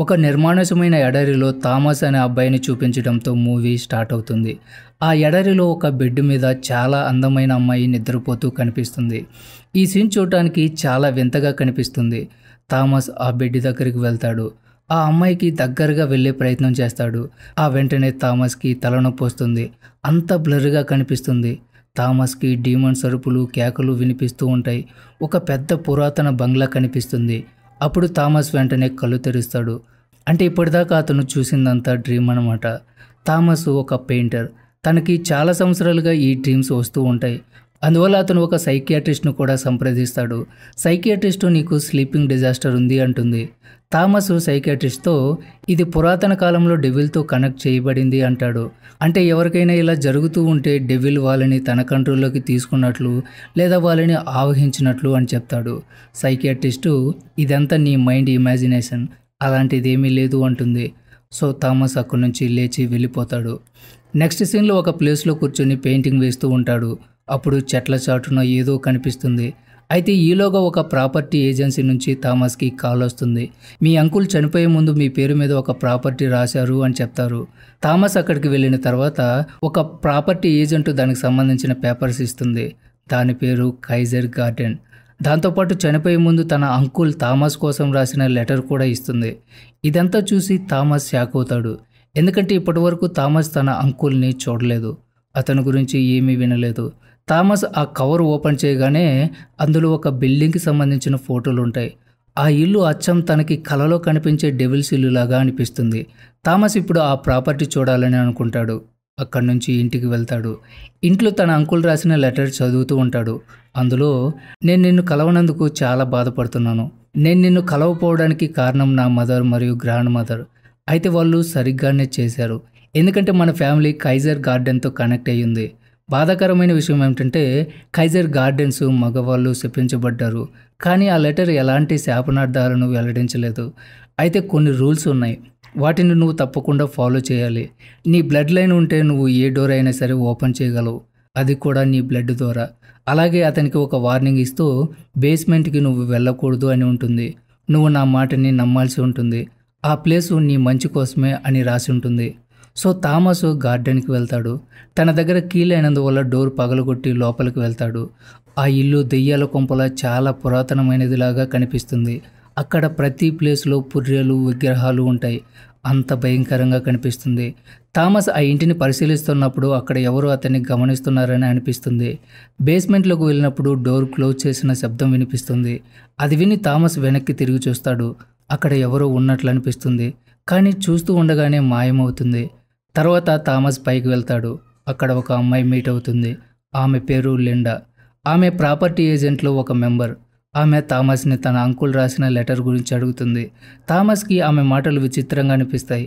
ఒక నిర్మానుషమైన ఎడరిలో థామస్ అనే అబ్బాయిని చూపించడంతో మూవీ స్టార్ట్ అవుతుంది ఆ ఎడరిలో ఒక బెడ్ మీద చాలా అందమైన అమ్మాయి నిద్రపోతూ కనిపిస్తుంది ఈ సీన్ చూడటానికి చాలా వింతగా కనిపిస్తుంది థామస్ ఆ బెడ్ దగ్గరికి వెళ్తాడు ఆ అమ్మాయికి దగ్గరగా వెళ్ళే ప్రయత్నం చేస్తాడు ఆ వెంటనే థామస్కి తలనొప్పి వస్తుంది అంత బ్లర్గా కనిపిస్తుంది థామస్కి డీమన్ సరుపులు కేకలు వినిపిస్తూ ఉంటాయి ఒక పెద్ద పురాతన బంగ్లా కనిపిస్తుంది అప్పుడు థామస్ వెంటనే కళ్ళు తెరుస్తాడు అంటే ఇప్పటిదాకా అతను చూసిందంతా డ్రీమ్ అనమాట థామస్ ఒక పెయింటర్ తనకి చాలా సంవత్సరాలుగా ఈ డ్రీమ్స్ వస్తూ ఉంటాయి అందువల్ల అతను ఒక సైకియాట్రిస్ట్ను కూడా సంప్రదిస్తాడు సైకియాట్రిస్టు నీకు స్లీపింగ్ డిజాస్టర్ ఉంది అంటుంది థామస్ సైకియాట్రిస్ట్తో ఇది పురాతన కాలంలో డెవిల్తో కనెక్ట్ చేయబడింది అంటాడు అంటే ఎవరికైనా ఇలా జరుగుతూ ఉంటే డెవిల్ వాళ్ళని తన కంట్రోల్లోకి తీసుకున్నట్లు లేదా వాళ్ళని ఆవహించినట్లు అని చెప్తాడు సైకియాట్రిస్టు ఇదంతా నీ మైండ్ ఇమాజినేషన్ అలాంటిదేమీ లేదు అంటుంది సో థామస్ అక్కడి నుంచి లేచి వెళ్ళిపోతాడు నెక్స్ట్ సీన్లో ఒక ప్లేస్లో కూర్చొని పెయింటింగ్ వేస్తూ ఉంటాడు అప్పుడు చెట్ల చాటున ఏదో కనిపిస్తుంది అయితే ఈలోగా ఒక ప్రాపర్టీ ఏజెన్సీ నుంచి థామస్కి కాల్ వస్తుంది మీ అంకుల్ చనిపోయే ముందు మీ పేరు మీద ఒక ప్రాపర్టీ రాశారు అని చెప్తారు థామస్ అక్కడికి వెళ్ళిన తర్వాత ఒక ప్రాపర్టీ ఏజెంట్ దానికి సంబంధించిన పేపర్స్ ఇస్తుంది దాని పేరు కైజర్ గార్డెన్ దాంతోపాటు చనిపోయే ముందు తన అంకుల్ థామస్ కోసం రాసిన లెటర్ కూడా ఇస్తుంది ఇదంతా చూసి థామస్ షాక్ అవుతాడు ఎందుకంటే ఇప్పటివరకు థామస్ తన అంకుల్ని చూడలేదు అతని గురించి ఏమీ వినలేదు థామస్ ఆ కవర్ ఓపెన్ చేయగానే అందులో ఒక బిల్డింగ్కి సంబంధించిన ఫోటోలు ఉంటాయి ఆ ఇల్లు అచ్చం తనకి కలలో కనిపించే డెవిల్స్ లాగా అనిపిస్తుంది థామస్ ఇప్పుడు ఆ ప్రాపర్టీ చూడాలని అనుకుంటాడు అక్కడి నుంచి ఇంటికి వెళ్తాడు ఇంట్లో తన అంకుల్ రాసిన లెటర్ చదువుతూ ఉంటాడు అందులో నేను నిన్ను కలవనందుకు చాలా బాధపడుతున్నాను నేను నిన్ను కలవపోవడానికి కారణం నా మదర్ మరియు గ్రాండ్ మదర్ అయితే వాళ్ళు సరిగ్గానే చేశారు ఎందుకంటే మన ఫ్యామిలీ కైజర్ గార్డెన్తో కనెక్ట్ అయ్యింది బాధాకరమైన విషయం ఏమిటంటే ఖైజర్ గార్డెన్స్ మగవాళ్ళు శపించబడ్డారు కానీ ఆ లెటర్ ఎలాంటి శాపనార్థాలను వెల్లడించలేదు అయితే కొన్ని రూల్స్ ఉన్నాయి వాటిని నువ్వు తప్పకుండా ఫాలో చేయాలి నీ బ్లడ్ లైన్ ఉంటే నువ్వు ఏ డోర్ అయినా సరే ఓపెన్ చేయగలవు అది కూడా నీ బ్లడ్ ద్వారా అలాగే అతనికి ఒక వార్నింగ్ ఇస్తూ బేస్మెంట్కి నువ్వు వెళ్ళకూడదు అని ఉంటుంది నువ్వు నా మాటని నమ్మాల్సి ఉంటుంది ఆ ప్లేసు నీ మంచి కోసమే అని రాసి ఉంటుంది సో థామస్ గార్డెన్కి వెళ్తాడు తన దగ్గర కీలైనందువల్ల డోర్ పగలగొట్టి లోపలికి వెళ్తాడు ఆ ఇల్లు దెయ్యాల కొంపల చాలా పురాతనమైనదిలాగా కనిపిస్తుంది అక్కడ ప్రతి ప్లేస్లో పుర్రెలు విగ్రహాలు ఉంటాయి అంత భయంకరంగా కనిపిస్తుంది థామస్ ఆ ఇంటిని పరిశీలిస్తున్నప్పుడు అక్కడ ఎవరు అతన్ని గమనిస్తున్నారని అనిపిస్తుంది బేస్మెంట్లోకి వెళ్ళినప్పుడు డోర్ క్లోజ్ చేసిన శబ్దం వినిపిస్తుంది అది విని థామస్ వెనక్కి తిరిగి చూస్తాడు అక్కడ ఎవరో ఉన్నట్లు అనిపిస్తుంది కానీ చూస్తూ ఉండగానే మాయమవుతుంది తర్వాత థామస్ పైకి వెళ్తాడు అక్కడ ఒక అమ్మాయి మీట్ అవుతుంది ఆమె పేరు లిండా ఆమె ప్రాపర్టీ ఏజెంట్లో ఒక మెంబర్ ఆమె థామస్ని తన అంకుల్ రాసిన లెటర్ గురించి అడుగుతుంది థామస్కి ఆమె మాటలు విచిత్రంగా అనిపిస్తాయి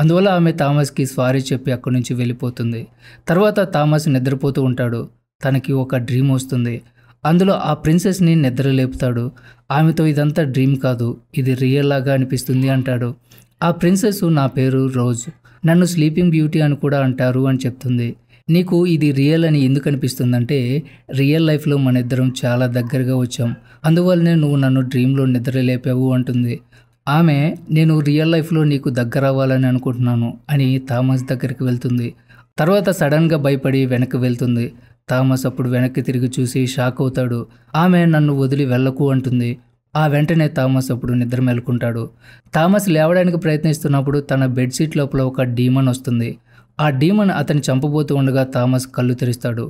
అందువల్ల ఆమె థామస్కి స్వారీ చెప్పి అక్కడి నుంచి వెళ్ళిపోతుంది తర్వాత థామస్ నిద్రపోతూ ఉంటాడు తనకి ఒక డ్రీమ్ వస్తుంది అందులో ఆ ప్రిన్సెస్ని నిద్ర లేపుతాడు ఆమెతో ఇదంతా డ్రీమ్ కాదు ఇది రియల్లాగా అనిపిస్తుంది అంటాడు ఆ ప్రిన్సెస్ నా పేరు రోజ్ నన్ను స్లీపింగ్ బ్యూటీ అని కూడా అంటారు అని చెప్తుంది నీకు ఇది రియల్ అని ఎందుకు అనిపిస్తుందంటే రియల్ లైఫ్లో మన ఇద్దరం చాలా దగ్గరగా వచ్చాం అందువల్లనే నువ్వు నన్ను డ్రీంలో నిద్రలేపావు అంటుంది ఆమె నేను రియల్ లైఫ్లో నీకు దగ్గర అవ్వాలని అనుకుంటున్నాను అని థామస్ దగ్గరికి వెళ్తుంది తర్వాత సడన్గా భయపడి వెనక్కి వెళ్తుంది థామస్ అప్పుడు వెనక్కి తిరిగి చూసి షాక్ అవుతాడు ఆమె నన్ను వదిలి వెళ్ళకు అంటుంది ఆ వెంటనే థామస్ అప్పుడు నిద్ర మేలుకుంటాడు థామస్ లేవడానికి ప్రయత్నిస్తున్నప్పుడు తన బెడ్షీట్ లోపల ఒక డీమన్ వస్తుంది ఆ డీమన్ అతను చంపబోతూ ఉండగా థామస్ కళ్ళు తెరుస్తాడు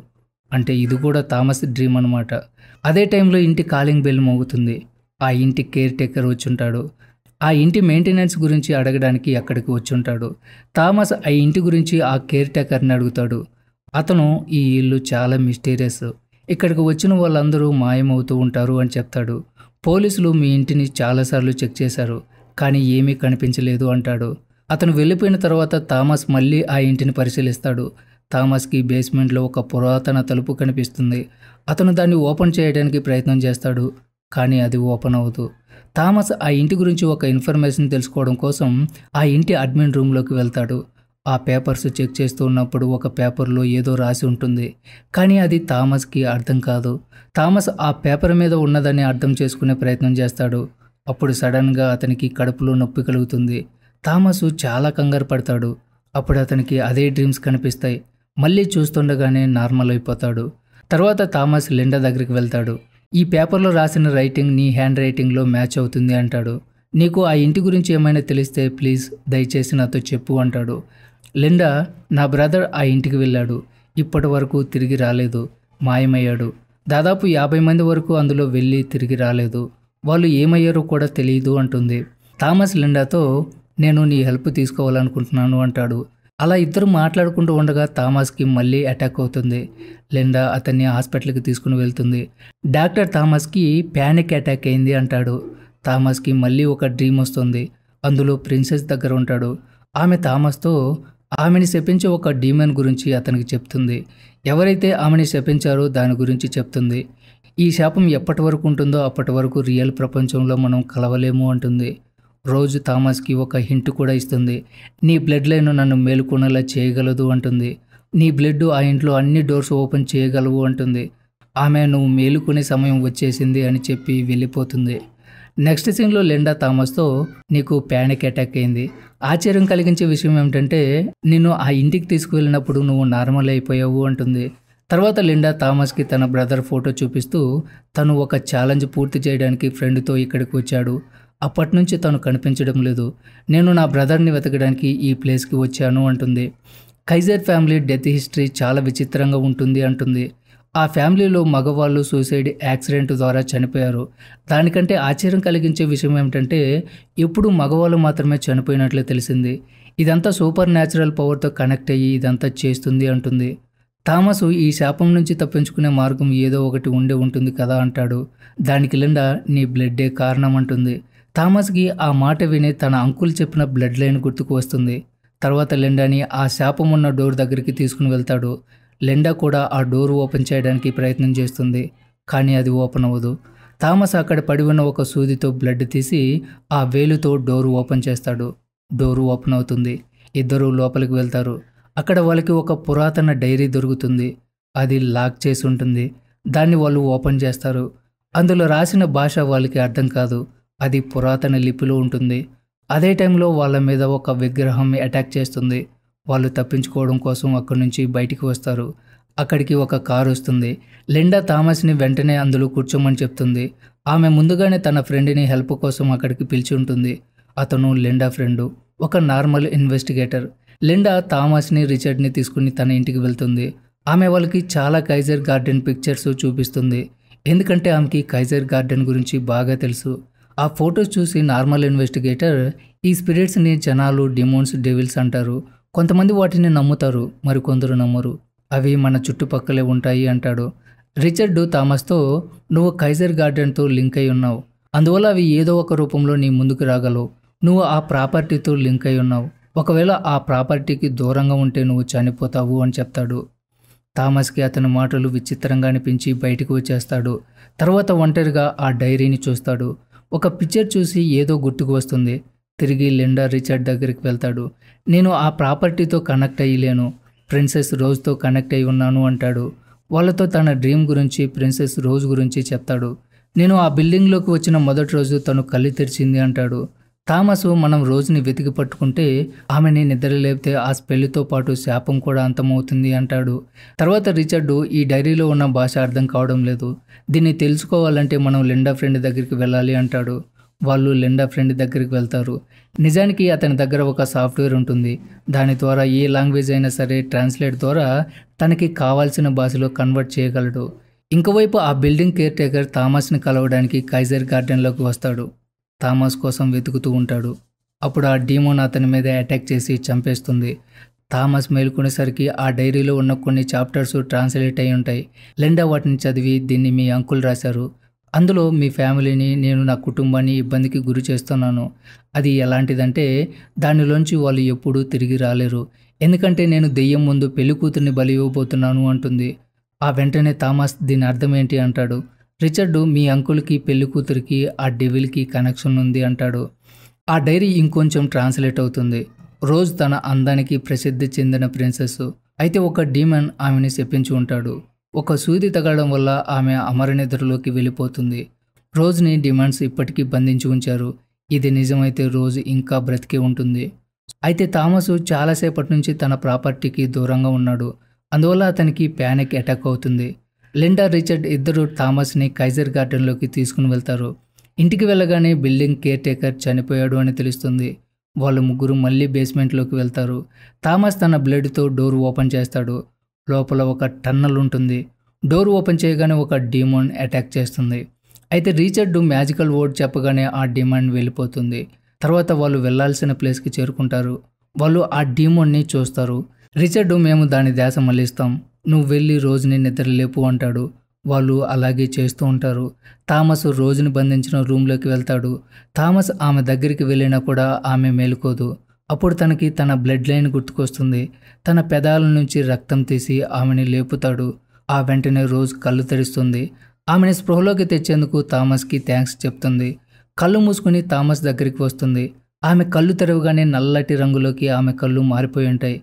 అంటే ఇది కూడా థామస్ డ్రీమ్ అనమాట అదే టైంలో ఇంటి కాలింగ్ బెల్ మోగుతుంది ఆ ఇంటి కేర్ టేకర్ వచ్చుంటాడు ఆ ఇంటి మెయింటెనెన్స్ గురించి అడగడానికి అక్కడికి వచ్చుంటాడు థామస్ ఆ ఇంటి గురించి ఆ కేర్ టేకర్ని అడుగుతాడు అతను ఈ ఇల్లు చాలా మిస్టీరియస్ ఇక్కడికి వచ్చిన వాళ్ళందరూ మాయమవుతూ ఉంటారు అని చెప్తాడు పోలీసులు మీ ఇంటిని చాలాసార్లు చెక్ చేశారు కానీ ఏమీ కనిపించలేదు అంటాడు అతను వెళ్ళిపోయిన తర్వాత థామస్ మళ్ళీ ఆ ఇంటిని పరిశీలిస్తాడు థామస్కి బేస్మెంట్లో ఒక పురాతన తలుపు కనిపిస్తుంది అతను దాన్ని ఓపెన్ చేయడానికి ప్రయత్నం చేస్తాడు కానీ అది ఓపెన్ అవ్వదు థామస్ ఆ ఇంటి గురించి ఒక ఇన్ఫర్మేషన్ తెలుసుకోవడం కోసం ఆ ఇంటి అడ్మిన్ రూమ్లోకి వెళ్తాడు ఆ పేపర్స్ చెక్ చేస్తూ ఉన్నప్పుడు ఒక పేపర్లో ఏదో రాసి ఉంటుంది కానీ అది థామస్కి అర్థం కాదు థామస్ ఆ పేపర్ మీద ఉన్నదని అర్థం చేసుకునే ప్రయత్నం చేస్తాడు అప్పుడు సడన్గా అతనికి కడుపులో నొప్పి కలుగుతుంది థామస్ చాలా కంగారు పడతాడు అప్పుడు అతనికి అదే డ్రీమ్స్ కనిపిస్తాయి మళ్ళీ చూస్తుండగానే నార్మల్ అయిపోతాడు తర్వాత థామస్ లిండా దగ్గరికి వెళ్తాడు ఈ పేపర్లో రాసిన రైటింగ్ నీ హ్యాండ్ రైటింగ్లో మ్యాచ్ అవుతుంది అంటాడు నీకు ఆ ఇంటి గురించి ఏమైనా తెలిస్తే ప్లీజ్ దయచేసి నాతో చెప్పు అంటాడు లిండా నా బ్రదర్ ఆ ఇంటికి వెళ్ళాడు ఇప్పటి వరకు తిరిగి రాలేదు మాయమయ్యాడు దాదాపు యాభై మంది వరకు అందులో వెళ్ళి తిరిగి రాలేదు వాళ్ళు ఏమయ్యారో కూడా తెలియదు అంటుంది థామస్ లిండాతో నేను నీ హెల్ప్ తీసుకోవాలనుకుంటున్నాను అంటాడు అలా ఇద్దరు మాట్లాడుకుంటూ ఉండగా థామస్కి మళ్ళీ అటాక్ అవుతుంది లిండా అతన్ని హాస్పిటల్కి తీసుకుని వెళ్తుంది డాక్టర్ థామస్కి ప్యానిక్ అటాక్ అయింది అంటాడు థామస్కి మళ్ళీ ఒక డ్రీమ్ వస్తుంది అందులో ప్రిన్సెస్ దగ్గర ఉంటాడు ఆమె థామస్తో ఆమెని శపించే ఒక డీమన్ గురించి అతనికి చెప్తుంది ఎవరైతే ఆమెని శపించారో దాని గురించి చెప్తుంది ఈ శాపం ఎప్పటి వరకు ఉంటుందో అప్పటి వరకు రియల్ ప్రపంచంలో మనం కలవలేము అంటుంది రోజు థామస్కి ఒక హింట్ కూడా ఇస్తుంది నీ బ్లడ్ లైన్ నన్ను మేలుకొనేలా చేయగలదు అంటుంది నీ బ్లడ్ ఆ ఇంట్లో అన్ని డోర్స్ ఓపెన్ చేయగలవు అంటుంది ఆమె నువ్వు మేలుకునే సమయం వచ్చేసింది అని చెప్పి వెళ్ళిపోతుంది నెక్స్ట్ సీన్లో లిండా థామస్తో నీకు ప్యానిక్ అటాక్ అయింది ఆశ్చర్యం కలిగించే విషయం ఏమిటంటే నిన్ను ఆ ఇంటికి తీసుకువెళ్ళినప్పుడు నువ్వు నార్మల్ అయిపోయావు అంటుంది తర్వాత లిండా థామస్కి తన బ్రదర్ ఫోటో చూపిస్తూ తను ఒక ఛాలెంజ్ పూర్తి చేయడానికి ఫ్రెండ్తో ఇక్కడికి వచ్చాడు అప్పటి నుంచి తను కనిపించడం లేదు నేను నా బ్రదర్ని వెతకడానికి ఈ ప్లేస్కి వచ్చాను అంటుంది కైజర్ ఫ్యామిలీ డెత్ హిస్టరీ చాలా విచిత్రంగా ఉంటుంది అంటుంది ఆ ఫ్యామిలీలో మగవాళ్ళు సూసైడ్ యాక్సిడెంట్ ద్వారా చనిపోయారు దానికంటే ఆశ్చర్యం కలిగించే విషయం ఏమిటంటే ఎప్పుడు మగవాళ్ళు మాత్రమే చనిపోయినట్లు తెలిసింది ఇదంతా సూపర్ న్యాచురల్ పవర్తో కనెక్ట్ అయ్యి ఇదంతా చేస్తుంది అంటుంది థామస్ ఈ శాపం నుంచి తప్పించుకునే మార్గం ఏదో ఒకటి ఉండే ఉంటుంది కదా అంటాడు దానికి లిండా నీ బ్లడ్డే కారణం అంటుంది థామస్కి ఆ మాట విని తన అంకుల్ చెప్పిన బ్లడ్ లైన్ గుర్తుకు వస్తుంది తర్వాత లిండాని ఆ శాపం ఉన్న డోర్ దగ్గరికి తీసుకుని వెళ్తాడు లెండా కూడా ఆ డోర్ ఓపెన్ చేయడానికి ప్రయత్నం చేస్తుంది కానీ అది ఓపెన్ అవ్వదు థామస్ అక్కడ పడి ఉన్న ఒక సూదితో బ్లడ్ తీసి ఆ వేలుతో డోరు ఓపెన్ చేస్తాడు డోరు ఓపెన్ అవుతుంది ఇద్దరూ లోపలికి వెళ్తారు అక్కడ వాళ్ళకి ఒక పురాతన డైరీ దొరుకుతుంది అది లాక్ చేసి ఉంటుంది దాన్ని వాళ్ళు ఓపెన్ చేస్తారు అందులో రాసిన భాష వాళ్ళకి అర్థం కాదు అది పురాతన లిపిలో ఉంటుంది అదే టైంలో వాళ్ళ మీద ఒక విగ్రహం అటాక్ చేస్తుంది వాళ్ళు తప్పించుకోవడం కోసం అక్కడి నుంచి బయటికి వస్తారు అక్కడికి ఒక కారు వస్తుంది లిండా థామస్ని వెంటనే అందులో కూర్చోమని చెప్తుంది ఆమె ముందుగానే తన ఫ్రెండ్ని హెల్ప్ కోసం అక్కడికి పిలిచి ఉంటుంది అతను లిండా ఫ్రెండు ఒక నార్మల్ ఇన్వెస్టిగేటర్ లిండా థామస్ని రిచర్డ్ని తీసుకుని తన ఇంటికి వెళ్తుంది ఆమె వాళ్ళకి చాలా కైజర్ గార్డెన్ పిక్చర్స్ చూపిస్తుంది ఎందుకంటే ఆమెకి కైజర్ గార్డెన్ గురించి బాగా తెలుసు ఆ ఫొటోస్ చూసి నార్మల్ ఇన్వెస్టిగేటర్ ఈ స్పిరిట్స్ని జనాలు డిమోన్స్ డెవిల్స్ అంటారు కొంతమంది వాటిని నమ్ముతారు మరికొందరు నమ్మరు అవి మన చుట్టుపక్కలే ఉంటాయి అంటాడు రిచర్డ్ థామస్తో నువ్వు కైజర్ గార్డెన్తో లింక్ అయి ఉన్నావు అందువల్ల అవి ఏదో ఒక రూపంలో నీ ముందుకు రాగలవు నువ్వు ఆ ప్రాపర్టీతో లింక్ అయి ఉన్నావు ఒకవేళ ఆ ప్రాపర్టీకి దూరంగా ఉంటే నువ్వు చనిపోతావు అని చెప్తాడు థామస్కి అతని మాటలు విచిత్రంగా అనిపించి బయటకు వచ్చేస్తాడు తర్వాత ఒంటరిగా ఆ డైరీని చూస్తాడు ఒక పిక్చర్ చూసి ఏదో గుర్తుకు వస్తుంది తిరిగి లిండా రిచర్డ్ దగ్గరికి వెళ్తాడు నేను ఆ ప్రాపర్టీతో కనెక్ట్ అయ్యలేను ప్రిన్సెస్ రోజుతో కనెక్ట్ అయి ఉన్నాను అంటాడు వాళ్ళతో తన డ్రీమ్ గురించి ప్రిన్సెస్ రోజ్ గురించి చెప్తాడు నేను ఆ బిల్డింగ్లోకి వచ్చిన మొదటి రోజు తను కళ్ళు తెరిచింది అంటాడు థామస్ మనం రోజుని వెతికి పట్టుకుంటే ఆమెని నిద్ర లేపితే ఆ స్పెల్లితో పాటు శాపం కూడా అంతమవుతుంది అంటాడు తర్వాత రిచర్డు ఈ డైరీలో ఉన్న భాష అర్థం కావడం లేదు దీన్ని తెలుసుకోవాలంటే మనం లిండా ఫ్రెండ్ దగ్గరికి వెళ్ళాలి అంటాడు వాళ్ళు లిండా ఫ్రెండ్ దగ్గరికి వెళ్తారు నిజానికి అతని దగ్గర ఒక సాఫ్ట్వేర్ ఉంటుంది దాని ద్వారా ఏ లాంగ్వేజ్ అయినా సరే ట్రాన్స్లేట్ ద్వారా తనకి కావాల్సిన భాషలో కన్వర్ట్ చేయగలడు ఇంకోవైపు ఆ బిల్డింగ్ కేర్ టేకర్ థామస్ని కలవడానికి కైజర్ గార్డెన్లోకి వస్తాడు థామస్ కోసం వెతుకుతూ ఉంటాడు అప్పుడు ఆ డీమోన్ అతని మీద అటాక్ చేసి చంపేస్తుంది థామస్ మేల్కొనేసరికి ఆ డైరీలో ఉన్న కొన్ని చాప్టర్స్ ట్రాన్స్లేట్ అయి ఉంటాయి లెండా వాటిని చదివి దీన్ని మీ అంకుల్ రాశారు అందులో మీ ఫ్యామిలీని నేను నా కుటుంబాన్ని ఇబ్బందికి గురి చేస్తున్నాను అది ఎలాంటిదంటే దానిలోంచి వాళ్ళు ఎప్పుడూ తిరిగి రాలేరు ఎందుకంటే నేను దెయ్యం ముందు పెళ్లి కూతుర్ని బలి ఇవ్వబోతున్నాను అంటుంది ఆ వెంటనే థామస్ దీని అర్థం ఏంటి అంటాడు రిచర్డ్ మీ అంకుల్కి పెళ్లి కూతురికి ఆ డెవిల్కి కనెక్షన్ ఉంది అంటాడు ఆ డైరీ ఇంకొంచెం ట్రాన్స్లేట్ అవుతుంది రోజ్ తన అందానికి ప్రసిద్ధి చెందిన ప్రిన్సెస్ అయితే ఒక డీమన్ ఆమెని చెప్పించి ఉంటాడు ఒక సూది తగలడం వల్ల ఆమె అమరనిద్రలోకి వెళ్ళిపోతుంది రోజ్ని డిమాండ్స్ ఇప్పటికీ బంధించి ఉంచారు ఇది నిజమైతే రోజు ఇంకా బ్రతికే ఉంటుంది అయితే థామస్ చాలాసేపటి నుంచి తన ప్రాపర్టీకి దూరంగా ఉన్నాడు అందువల్ల అతనికి ప్యానిక్ అటాక్ అవుతుంది లిండా రిచర్డ్ ఇద్దరు థామస్ని కైజర్ గార్డెన్లోకి తీసుకుని వెళ్తారు ఇంటికి వెళ్ళగానే బిల్డింగ్ కేర్ టేకర్ చనిపోయాడు అని తెలుస్తుంది వాళ్ళు ముగ్గురు మళ్ళీ బేస్మెంట్లోకి వెళ్తారు థామస్ తన బ్లడ్తో డోర్ ఓపెన్ చేస్తాడు లోపల ఒక టన్నల్ ఉంటుంది డోర్ ఓపెన్ చేయగానే ఒక డిమాండ్ అటాక్ చేస్తుంది అయితే రీచర్డ్ మ్యాజికల్ వర్డ్ చెప్పగానే ఆ డిమాండ్ వెళ్ళిపోతుంది తర్వాత వాళ్ళు వెళ్లాల్సిన ప్లేస్కి చేరుకుంటారు వాళ్ళు ఆ డిమాండ్ని చూస్తారు రిచర్డ్ మేము దాని దేశం మళ్ళిస్తాం నువ్వు వెళ్ళి రోజుని నిద్ర లేపు అంటాడు వాళ్ళు అలాగే చేస్తూ ఉంటారు థామస్ రోజుని బంధించిన రూమ్లోకి వెళ్తాడు థామస్ ఆమె దగ్గరికి వెళ్ళినా కూడా ఆమె మేలుకోదు అప్పుడు తనకి తన బ్లడ్ లైన్ గుర్తుకొస్తుంది తన పెదాల నుంచి రక్తం తీసి ఆమెని లేపుతాడు ఆ వెంటనే రోజ్ కళ్ళు తెరుస్తుంది ఆమెని స్పృహలోకి తెచ్చేందుకు థామస్కి థ్యాంక్స్ చెప్తుంది కళ్ళు మూసుకుని థామస్ దగ్గరికి వస్తుంది ఆమె కళ్ళు తెరవగానే నల్లటి రంగులోకి ఆమె కళ్ళు మారిపోయి ఉంటాయి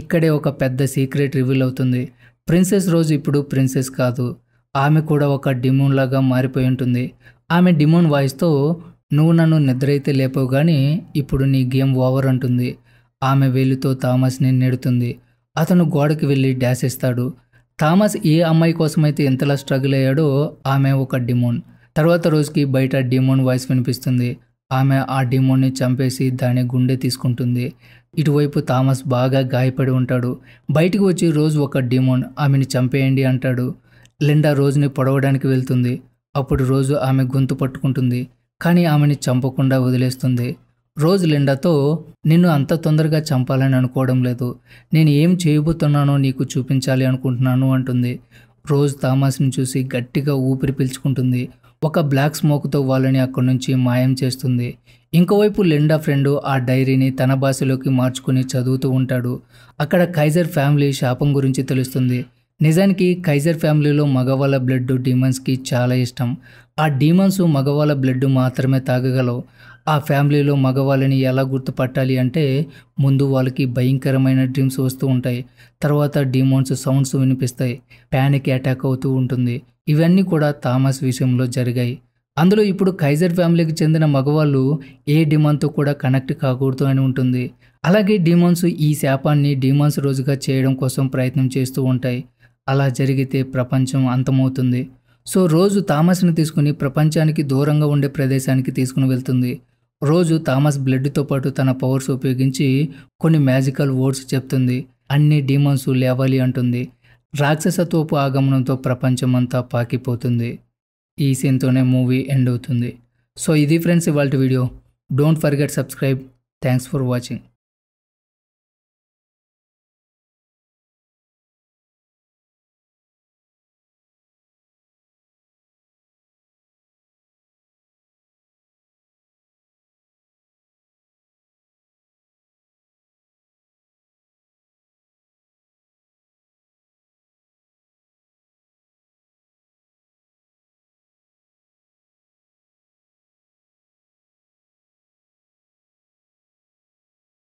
ఇక్కడే ఒక పెద్ద సీక్రెట్ రివీల్ అవుతుంది ప్రిన్సెస్ రోజు ఇప్పుడు ప్రిన్సెస్ కాదు ఆమె కూడా ఒక డిమోన్ లాగా మారిపోయి ఉంటుంది ఆమె డిమోన్ వాయిస్తో నువ్వు నన్ను నిద్రైతే లేపవు కానీ ఇప్పుడు నీ గేమ్ ఓవర్ అంటుంది ఆమె వేలుతో థామస్ని నెడుతుంది అతను గోడకి వెళ్ళి డాష్ ఇస్తాడు థామస్ ఏ అమ్మాయి కోసమైతే ఎంతలా స్ట్రగుల్ అయ్యాడో ఆమె ఒక డిమోన్ తర్వాత రోజుకి బయట డిమోన్ వాయిస్ వినిపిస్తుంది ఆమె ఆ డిమోన్ని చంపేసి దాని గుండె తీసుకుంటుంది ఇటువైపు థామస్ బాగా గాయపడి ఉంటాడు బయటికి వచ్చి రోజు ఒక డిమోన్ ఆమెని చంపేయండి అంటాడు లిండా రోజుని పొడవడానికి వెళ్తుంది అప్పుడు రోజు ఆమె గొంతు పట్టుకుంటుంది కానీ ఆమెని చంపకుండా వదిలేస్తుంది రోజు లిండాతో నిన్ను అంత తొందరగా చంపాలని అనుకోవడం లేదు నేను ఏం చేయబోతున్నానో నీకు చూపించాలి అనుకుంటున్నాను అంటుంది రోజు థామస్ని చూసి గట్టిగా ఊపిరి పీల్చుకుంటుంది ఒక బ్లాక్ స్మోక్తో వాళ్ళని అక్కడి నుంచి మాయం చేస్తుంది ఇంకోవైపు లిండా ఫ్రెండు ఆ డైరీని తన భాషలోకి మార్చుకుని చదువుతూ ఉంటాడు అక్కడ కైజర్ ఫ్యామిలీ శాపం గురించి తెలుస్తుంది నిజానికి కైజర్ ఫ్యామిలీలో మగవాళ్ళ బ్లడ్ డీమన్స్కి చాలా ఇష్టం ఆ డీమన్స్ మగవాళ్ళ బ్లడ్ మాత్రమే తాగగలవు ఆ ఫ్యామిలీలో మగవాళ్ళని ఎలా గుర్తుపట్టాలి అంటే ముందు వాళ్ళకి భయంకరమైన డ్రీమ్స్ వస్తూ ఉంటాయి తర్వాత డీమోన్స్ సౌండ్స్ వినిపిస్తాయి ప్యానిక్ అటాక్ అవుతూ ఉంటుంది ఇవన్నీ కూడా థామస్ విషయంలో జరిగాయి అందులో ఇప్పుడు కైజర్ ఫ్యామిలీకి చెందిన మగవాళ్ళు ఏ డిమాండ్తో కూడా కనెక్ట్ కాకూడదు అని ఉంటుంది అలాగే డీమాన్స్ ఈ శాపాన్ని డీమాన్స్ రోజుగా చేయడం కోసం ప్రయత్నం చేస్తూ ఉంటాయి అలా జరిగితే ప్రపంచం అంతమవుతుంది సో రోజు థామస్ని తీసుకుని ప్రపంచానికి దూరంగా ఉండే ప్రదేశానికి తీసుకుని వెళ్తుంది రోజు థామస్ బ్లడ్తో పాటు తన పవర్స్ ఉపయోగించి కొన్ని మ్యాజికల్ వర్డ్స్ చెప్తుంది అన్ని డీమన్స్ లేవాలి అంటుంది రాక్షసత్వపు ఆగమనంతో ప్రపంచమంతా పాకిపోతుంది ఈ సీన్తోనే మూవీ ఎండ్ అవుతుంది సో ఇది ఫ్రెండ్స్ ఇవాళ video don't forget subscribe thanks for watching